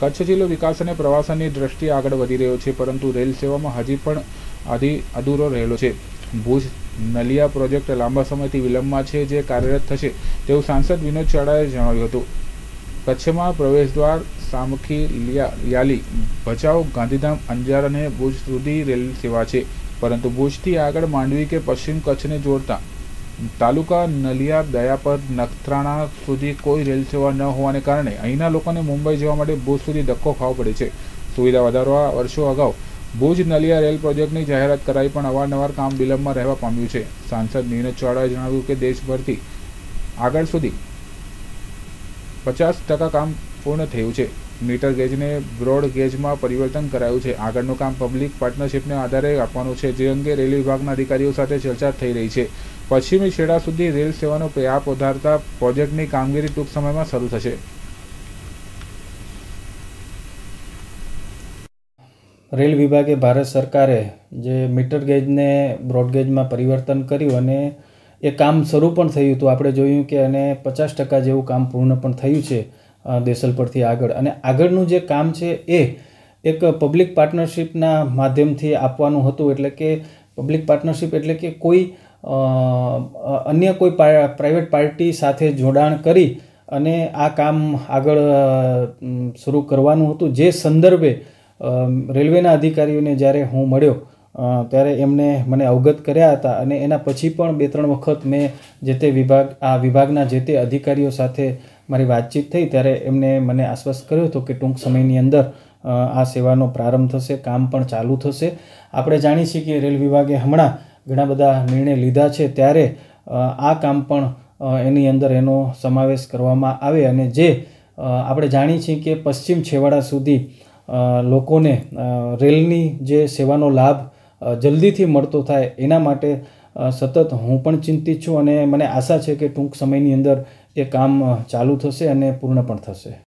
કચ્છ જિલ્લો વિકાસ અને પ્રવાસનની દ્રષ્ટિએ આગળ વધી રહ્યો છે પરંતુ રેલ સેવામાં હજી પણ આધી અધૂરો રહેલો છે ભુજ નલિયા પ્રોજેક્ટ લાંબા સમયથી વિલંબમાં છે જે કાર્યરત થશે તેવું સાંસદ વિનોદ ચાવડાએ જણાવ્યું હતું કચ્છમાં પ્રવેશદ્વાર સામખી યાલી ભચાઉ ગાંધીધામ અંજાર અને ભુજ સુધી રેલ સેવા છે પરંતુ ભુજથી આગળ માંડવી કે પશ્ચિમ કચ્છને જોડતા તાલુકા નલિયા દયાપર નખત્રાણા સુધી કોઈ રેલ સેવા ન હોવાને કારણે અહીંના લોકોને મુંબઈ જવા માટે ભુજ સુધી ધક્કો ખાવો પડે છે સુવિધા વધારવા વર્ષો અગાઉ ભુજ નલિયા રેલ પ્રોજેક્ટની જાહેરાત કરાઈ પણ અવારનવાર કામ વિલંબમાં રહેવા પામ્યું છે સાંસદ નીરજ ચાવડાએ જણાવ્યું કે દેશભરથી આગળ સુધી પચાસ ટકા કામ પૂર્ણ થયું છે મીટર ગેજને બ્રોડ ગેજમાં પરિવર્તન કરાયું છે આગળનું કામ પબ્લિક પાર્ટનરશિપને આધારે આપવાનું છે જે અંગે રેલ વિભાગના અધિકારીઓ સાથે ચર્ચા થઈ રહી છે પશ્ચિમી છેડા સુધી રેલ સેવાનો વ્યાપ વધારતા પ્રોજેક્ટની કામગીરી ટૂંક સમયમાં શરૂ થશે રેલ વિભાગે ભારત સરકારે જે મીટર ગેજને બ્રોડગેજમાં પરિવર્તન કર્યું અને એ કામ શરૂ પણ થયું હતું આપણે જોયું કે અને પચાસ ટકા જેવું કામ પૂર્ણ પણ થયું છે દેસલ પરથી આગળ અને આગળનું જે કામ છે એ એક પબ્લિક પાર્ટનરશિપના માધ્યમથી આપવાનું હતું એટલે કે પબ્લિક પાર્ટનરશિપ એટલે કે કોઈ અન્ય કોઈ પ્રાઇવેટ પાર્ટી સાથે જોડાણ કરી અને આ કામ આગળ શરૂ કરવાનું હતું જે સંદર્ભે રેલવેના અધિકારીઓને જ્યારે હું મળ્યો ત્યારે એમને મને અવગત કર્યા હતા અને એના પછી પણ બે ત્રણ વખત મેં જે તે વિભાગ આ વિભાગના જે તે અધિકારીઓ સાથે મારી વાતચીત થઈ ત્યારે એમને મને આશ્વાસ કર્યો હતો કે ટૂંક સમયની અંદર આ સેવાનો પ્રારંભ થશે કામ પણ ચાલુ થશે આપણે જાણીએ છીએ કે રેલ વિભાગે હમણાં ઘણા બધા નિર્ણય લીધા છે ત્યારે આ કામ પણ એની અંદર એનો સમાવેશ કરવામાં આવે અને જે આપણે જાણીએ છીએ કે પશ્ચિમ છેવાડા સુધી લોકોને રેલની જે સેવાનો લાભ જલ્દીથી મળતો થાય એના માટે સતત હું પણ ચિંતિત છું અને મને આશા છે કે ટૂંક સમયની અંદર એ કામ ચાલુ થશે અને પૂર્ણ પણ થશે